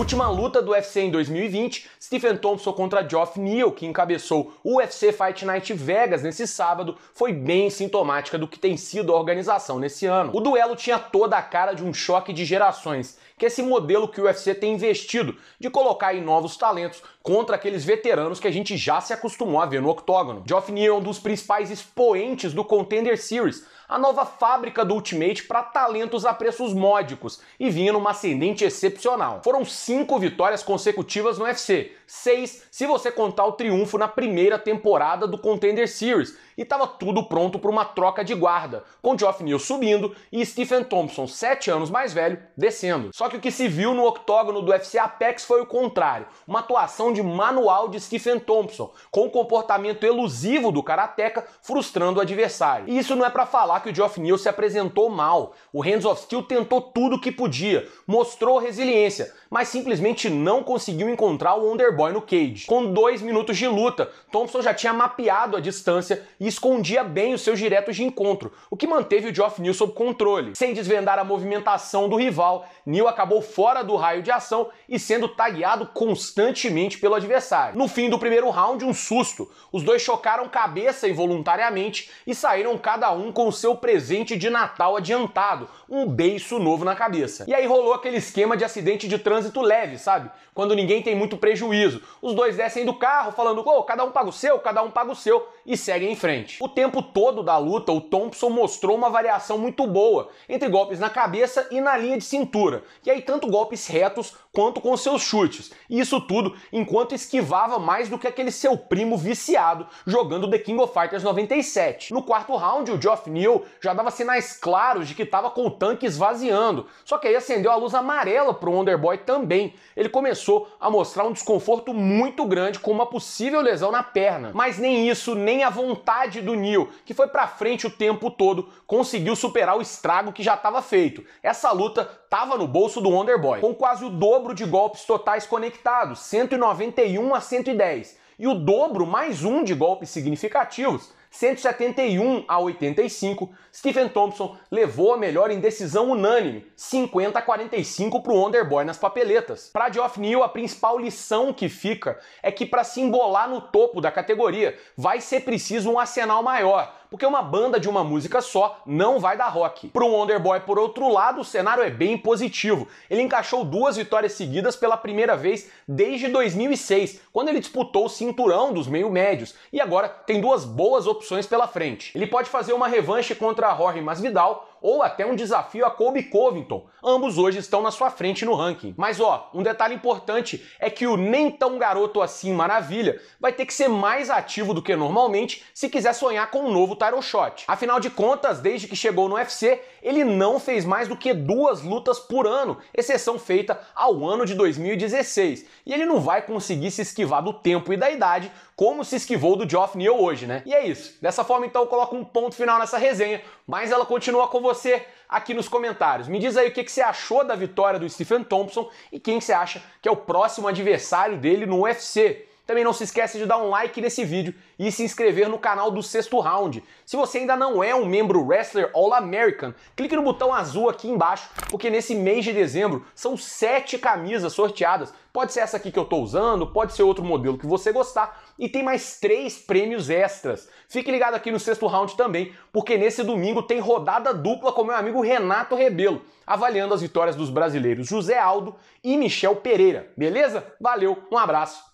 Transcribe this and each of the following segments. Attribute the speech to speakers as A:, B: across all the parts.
A: Última luta do UFC em 2020, Stephen Thompson contra Geoff Neal, que encabeçou o UFC Fight Night Vegas nesse sábado, foi bem sintomática do que tem sido a organização nesse ano. O duelo tinha toda a cara de um choque de gerações, que é esse modelo que o UFC tem investido, de colocar em novos talentos contra aqueles veteranos que a gente já se acostumou a ver no octógono. Geoff Neal é um dos principais expoentes do Contender Series, a nova fábrica do Ultimate para talentos a preços módicos, e vinha numa ascendente excepcional. Foram cinco vitórias consecutivas no UFC, seis se você contar o triunfo na primeira temporada do Contender Series, e estava tudo pronto para uma troca de guarda, com Geoff Neal subindo e Stephen Thompson, sete anos mais velho, descendo. Só que o que se viu no octógono do UFC Apex foi o contrário, uma atuação de manual de Stephen Thompson, com o comportamento elusivo do Karateka frustrando o adversário. E isso não é para falar que o Geoff Neal se apresentou mal, o Hands of Steel tentou tudo o que podia, mostrou resiliência, mas simplesmente não conseguiu encontrar o Wonderboy no cage. Com dois minutos de luta, Thompson já tinha mapeado a distância e escondia bem os seus diretos de encontro, o que manteve o Geoff Neal sob controle. Sem desvendar a movimentação do rival, Neal acabou fora do raio de ação e sendo tagueado constantemente pelo adversário. No fim do primeiro round, um susto. Os dois chocaram cabeça involuntariamente e saíram cada um com o seu presente de Natal adiantado, um beiço novo na cabeça. E aí rolou aquele esquema de acidente de trânsito muito leve, sabe? Quando ninguém tem muito prejuízo. Os dois descem do carro falando, oh, cada um paga o seu, cada um paga o seu, e seguem em frente. O tempo todo da luta, o Thompson mostrou uma variação muito boa entre golpes na cabeça e na linha de cintura. E aí, tanto golpes retos quanto com seus chutes. E isso tudo enquanto esquivava mais do que aquele seu primo viciado jogando The King of Fighters 97. No quarto round, o Geoff Neal já dava sinais claros de que estava com o tanque esvaziando. Só que aí acendeu a luz amarela pro Wonderboy também também, ele começou a mostrar um desconforto muito grande com uma possível lesão na perna. Mas nem isso, nem a vontade do Neil, que foi para frente o tempo todo, conseguiu superar o estrago que já estava feito. Essa luta estava no bolso do Wonderboy, com quase o dobro de golpes totais conectados, 191 a 110, e o dobro mais um de golpes significativos 171 a 85, Stephen Thompson levou a melhor em decisão unânime, 50 a 45 para o Wonderboy nas papeletas. Para Geoff Neal, a principal lição que fica é que para se embolar no topo da categoria vai ser preciso um arsenal maior, porque uma banda de uma música só não vai dar rock. Para o Wonderboy, por outro lado, o cenário é bem positivo. Ele encaixou duas vitórias seguidas pela primeira vez desde 2006, quando ele disputou o cinturão dos meio-médios, e agora tem duas boas opções opções pela frente. Ele pode fazer uma revanche contra Jorge Masvidal ou até um desafio a Kobe Covington. Ambos hoje estão na sua frente no ranking. Mas ó, um detalhe importante é que o nem tão garoto assim maravilha vai ter que ser mais ativo do que normalmente se quiser sonhar com um novo title shot. Afinal de contas, desde que chegou no UFC, ele não fez mais do que duas lutas por ano, exceção feita ao ano de 2016. E ele não vai conseguir se esquivar do tempo e da idade como se esquivou do Geoff Neal hoje, né? E é isso. Dessa forma então eu coloco um ponto final nessa resenha, mas ela continua com você você aqui nos comentários. Me diz aí o que, que você achou da vitória do Stephen Thompson e quem você acha que é o próximo adversário dele no UFC. Também não se esquece de dar um like nesse vídeo e se inscrever no canal do Sexto Round. Se você ainda não é um membro Wrestler All American, clique no botão azul aqui embaixo, porque nesse mês de dezembro são sete camisas sorteadas. Pode ser essa aqui que eu estou usando, pode ser outro modelo que você gostar. E tem mais três prêmios extras. Fique ligado aqui no Sexto Round também, porque nesse domingo tem rodada dupla com meu amigo Renato Rebelo, avaliando as vitórias dos brasileiros José Aldo e Michel Pereira. Beleza? Valeu, um abraço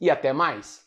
A: e até mais!